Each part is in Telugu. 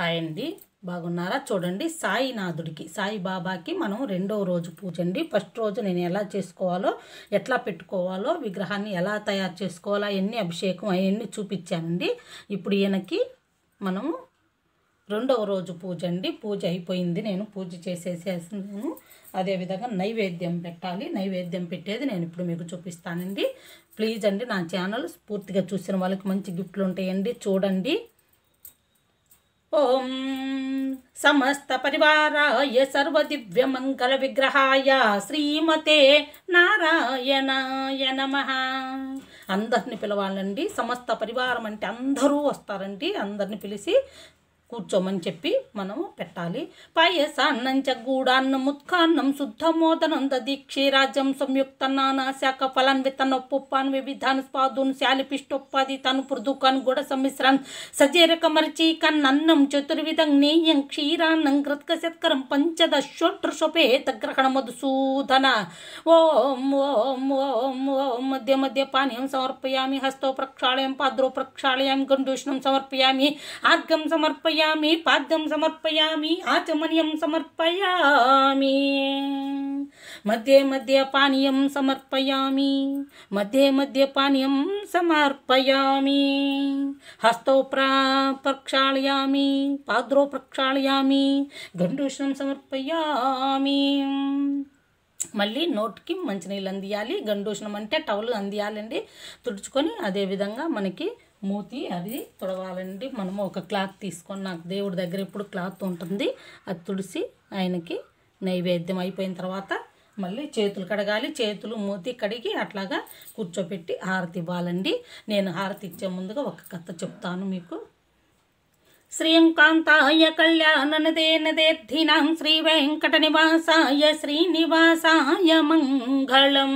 హాయ్ అండి బాగున్నారా చూడండి సాయినాథుడికి సాయిబాబాకి మనం రెండవ రోజు పూజ అండి ఫస్ట్ రోజు నేను ఎలా చేసుకోవాలో ఎట్లా పెట్టుకోవాలో విగ్రహాన్ని ఎలా తయారు చేసుకోవాలో అవన్నీ అభిషేకం అవన్నీ చూపించానండి ఇప్పుడు ఈయనకి మనము రెండవ రోజు పూజ అండి పూజ అయిపోయింది నేను పూజ చేసేసేసాను అదేవిధంగా నైవేద్యం పెట్టాలి నైవేద్యం పెట్టేది నేను ఇప్పుడు మీకు చూపిస్తానండి ప్లీజ్ అండి నా ఛానల్ పూర్తిగా చూసిన వాళ్ళకి మంచి గిఫ్ట్లు ఉంటాయండి చూడండి ఓం సమస్త పరివారాయ సర్వదివ్య మంగళ విగ్రహాయ శ్రీమతే నారాయణాయ నమ అందరిని పిలవాలండి సమస్త పరివారం అంటే అందరూ వస్తారండి అందరిని పిలిచి కుర్చొం అని చెప్పి మనం పెట్టాలి పైస అన్నం చ గూడా అన్న ముత్కర్ణం శుద్ధ మోదనం ద దీక్షి రాజం సంయుక్త నానా శాఖ ఫలన్ వితనొప్ప పన్వే విధాన పాదున్ సాలిపిష్టుప్పది తనుపురుదుకను గడ సమిశ్రం సజీర కమర్చి క నన్నం చతుర్విదగ్నియం క్షీర అన్న గ్రత్కశత్కరం పంచదశోత్రసోపే తగ్రకణంధుసూదన ఓం ఓం ఓం ఓం మధ్యమధ్య pani samarpyaami hasta prakshalayam padro prakshalayam gandushnam samarpyaami aadgam samarpyaami సమర్పయామి పాద్యం సమర్పయామి ఆచమనియం సమర్పయామి మధ్య మధ్య పానీయం సమర్పయామి మధ్య మధ్య పానీయం సమర్పయామి హస్తో ప్రా ప్రక్షాళయామి పాద్రో ప్రక్షాళయామి గండూషణం సమర్పయామి మళ్ళీ నోట్కి మంచినీళ్ళు అందియాలి గండూషణం అంటే టవల్ అందియాలండి తుడుచుకొని అదేవిధంగా మనకి మూతి అది తుడవాలండి మనము ఒక క్లాత్ తీసుకొని నాకు దేవుడి దగ్గర ఎప్పుడు క్లాత్ ఉంటుంది అది తుడిసి ఆయనకి నైవేద్యం అయిపోయిన తర్వాత మళ్ళీ చేతులు కడగాలి చేతులు మూతి కడిగి అట్లాగా కూర్చోపెట్టి హారతి ఇవ్వాలండి నేను హారతి ఇచ్చే ముందుగా ఒక కథ చెప్తాను మీకు శ్రీయంకాంతాయ కళ్యాణనదేనదేద్ధినాం శ్రీ వెంకట నివాసాయ శ్రీనివాసాయ మంగళం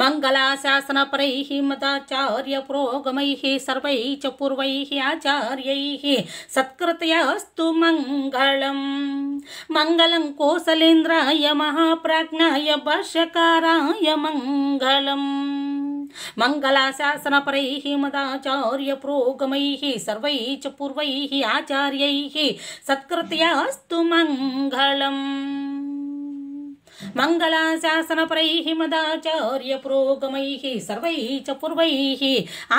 मङ्गलाशासनपरैः मदाचार्यपुरोगमैः सर्वैः च पूर्वैः आचार्यैः सत्कृतयास्तु मङ्गलम् मङ्गलं कोसलेन्द्राय महाप्राज्ञाय भाष्यकाराय मङ्गलम् मङ्गलाशासनपरैः मदाचार्यपुरोगमैः सर्वैः च पूर्व आचार्य सत्कृतयास्तु मङ्गलम् मङ्गलाशासनपरैः मदाचार्यपुरोगमैः सर्वैः च पूर्वैः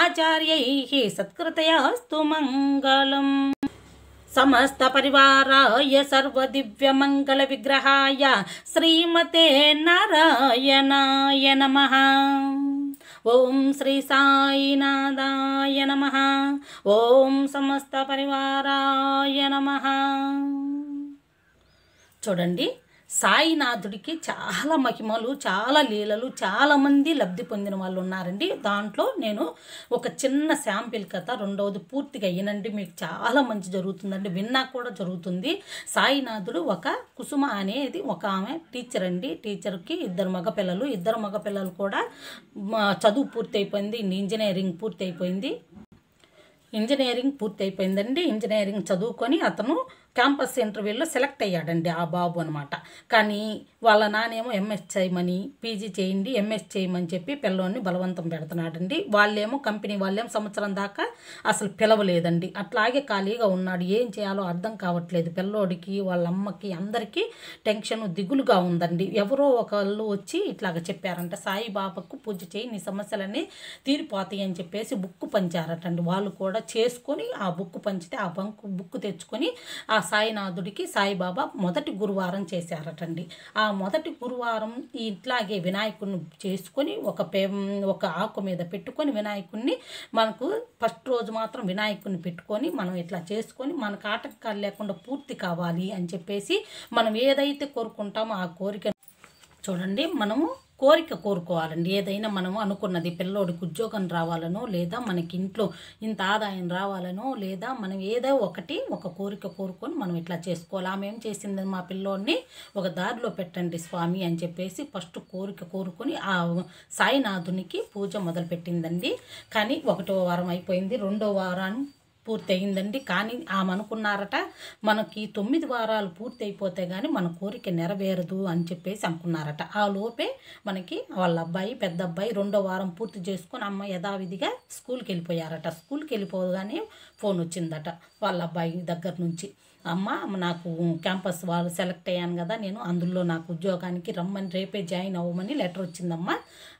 आचार्यैः सत्कृतयास्तु मङ्गलम् समस्तपरिवाराय सर्वदिव्यमङ्गलविग्रहाय श्रीमते नारायणाय नमः ఓం శ్రీ సాయినాథాయ నమ ఓం సమస్త పరివారాయ నమ చూడండి సాయినాథుడికి చాలా మహిమలు చాలా లీలలు చాలామంది లబ్ధి పొందిన వాళ్ళు ఉన్నారండి దాంట్లో నేను ఒక చిన్న శాంపిల్ కథ రెండవది పూర్తిగా అయ్యనండి మీకు చాలా మంచి జరుగుతుందండి విన్నా కూడా జరుగుతుంది సాయినాథుడు ఒక కుసుమ అనేది ఒక ఆమె టీచర్ అండి టీచర్కి ఇద్దరు మగపిల్లలు ఇద్దరు మగపిల్లలు కూడా చదువు పూర్తి అయిపోయింది ఇంజనీరింగ్ పూర్తి అయిపోయింది ఇంజనీరింగ్ పూర్తి అయిపోయిందండి ఇంజనీరింగ్ చదువుకొని అతను క్యాంపస్ ఇంటర్వ్యూలో సెలెక్ట్ అయ్యాడండి ఆ బాబు అనమాట కానీ వాళ్ళ నానేమో ఎంఎస్ చేయమని పీజీ చేయండి ఎంఎస్ చేయమని చెప్పి పిల్లోని బలవంతం పెడుతున్నాడండి వాళ్ళేమో కంపెనీ వాళ్ళేమో సంవత్సరం దాకా అసలు పిలవలేదండి అట్లాగే ఖాళీగా ఉన్నాడు ఏం చేయాలో అర్థం కావట్లేదు పిల్లోడికి వాళ్ళ అమ్మకి అందరికీ టెన్షన్ దిగులుగా ఉందండి ఎవరో ఒకళ్ళు వచ్చి ఇట్లాగ చెప్పారంట సాయిబాబాకు పూజ చేయి నీ సమస్యలన్నీ తీరిపోతాయి అని చెప్పేసి బుక్ పంచారటండి వాళ్ళు కూడా చేసుకొని ఆ బుక్ పంచితే ఆ బంకు బుక్ తెచ్చుకొని ఆ సాయినాథుడికి సాయిబాబా మొదటి గురువారం చేశారటండి ఆ మొదటి గురువారం ఇట్లాగే వినాయకుడిని చేసుకొని ఒక పే ఒక ఆకు మీద పెట్టుకొని వినాయకుడిని మనకు ఫస్ట్ రోజు మాత్రం వినాయకుడిని పెట్టుకొని మనం ఇట్లా చేసుకొని మనకు ఆటంకాలు లేకుండా పూర్తి కావాలి అని చెప్పేసి మనం ఏదైతే కోరుకుంటామో ఆ కోరిక చూడండి మనము కోరిక కోరుకోవాలండి ఏదైనా మనము అనుకున్నది పిల్లోడికి ఉద్యోగం రావాలనో లేదా మనకి ఇంట్లో ఇంత ఆదాయం రావాలనో లేదా మనం ఏదో ఒకటి ఒక కోరిక కోరుకొని మనం ఇట్లా చేసుకోవాలి ఆమె ఏం చేసింది మా పిల్లోడిని ఒక దారిలో పెట్టండి స్వామి అని చెప్పేసి ఫస్ట్ కోరిక కోరుకొని ఆ సాయినాథునికి పూజ మొదలుపెట్టిందండి కానీ ఒకటో వారం అయిపోయింది రెండో వారాన్ని పూర్తయిందండి కానీ ఆమె అనుకున్నారట మనకి తొమ్మిది వారాలు పూర్తి అయిపోతే కానీ మన కోరిక నెరవేరదు అని చెప్పేసి అనుకున్నారట ఆ లోపే మనకి వాళ్ళ అబ్బాయి పెద్ద అబ్బాయి రెండో వారం పూర్తి చేసుకొని అమ్మ యథావిధిగా స్కూల్కి వెళ్ళిపోయారట స్కూల్కి వెళ్ళిపోగానే ఫోన్ వచ్చిందట వాళ్ళ అబ్బాయి దగ్గర నుంచి అమ్మ నాకు క్యాంపస్ వాళ్ళు సెలెక్ట్ అయ్యాను కదా నేను అందులో నాకు ఉద్యోగానికి రమ్మని రేపే జాయిన్ అవ్వమని లెటర్ వచ్చిందమ్మా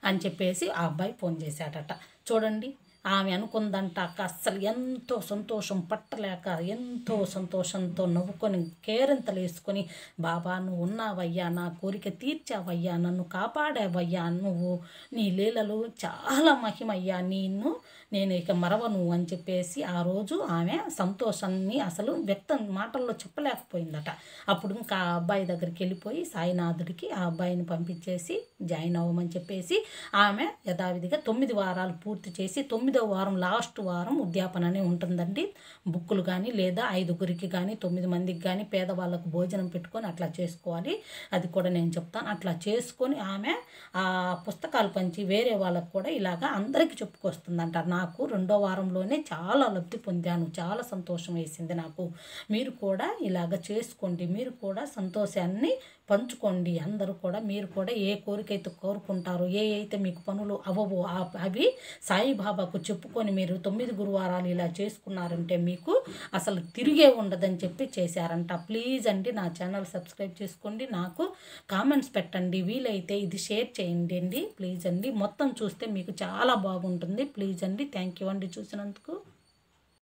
అని చెప్పేసి ఆ అబ్బాయి ఫోన్ చేశాడట చూడండి ఆమె అనుకుందంట అక్క అస్సలు ఎంతో సంతోషం పట్టలేక ఎంతో సంతోషంతో నవ్వుకొని కేరింతలు వేసుకొని బాబా నువ్వు ఉన్నావయ్యా నా కోరిక తీర్చావయ్యా నన్ను కాపాడావయ్యా నువ్వు నీ లీలలు చాలా మహిమయ్యా నిన్ను నేను ఇక మరవను అని చెప్పేసి ఆ రోజు ఆమె సంతోషాన్ని అసలు వ్యక్తం మాటల్లో చెప్పలేకపోయిందట అప్పుడు ఇంకా ఆ అబ్బాయి దగ్గరికి వెళ్ళిపోయి సాయినాథుడికి ఆ అబ్బాయిని పంపించేసి జాయిన్ అవ్వమని చెప్పేసి ఆమె యథావిధిగా తొమ్మిది వారాలు పూర్తి చేసి తొమ్మిదో వారం లాస్ట్ వారం ఉద్యాపన అనే ఉంటుందండి బుక్కులు కానీ లేదా ఐదుగురికి కానీ తొమ్మిది మందికి కానీ పేదవాళ్ళకు భోజనం పెట్టుకొని అట్లా చేసుకోవాలి అది కూడా నేను చెప్తాను అట్లా చేసుకొని ఆమె ఆ పుస్తకాలు పంచి వేరే వాళ్ళకు కూడా ఇలాగా అందరికీ చెప్పుకొస్తుందంట నా నాకు రెండో వారంలోనే చాలా లబ్ధి పొందాను చాలా సంతోషం వేసింది నాకు మీరు కూడా ఇలాగ చేసుకోండి మీరు కూడా సంతోషాన్ని పంచుకోండి అందరూ కూడా మీరు కూడా ఏ కోరికైతే కోరుకుంటారో ఏ అయితే మీకు పనులు అవ్వవో అవి సాయిబాబాకు చెప్పుకొని మీరు తొమ్మిది గురువారాలు ఇలా చేసుకున్నారంటే మీకు అసలు తిరిగే ఉండదని చెప్పి చేశారంట ప్లీజ్ అండి నా ఛానల్ సబ్స్క్రైబ్ చేసుకోండి నాకు కామెంట్స్ పెట్టండి వీలైతే ఇది షేర్ చేయండి అండి ప్లీజ్ అండి మొత్తం చూస్తే మీకు చాలా బాగుంటుంది ప్లీజ్ అండి థ్యాంక్ యూ అండి చూసినందుకు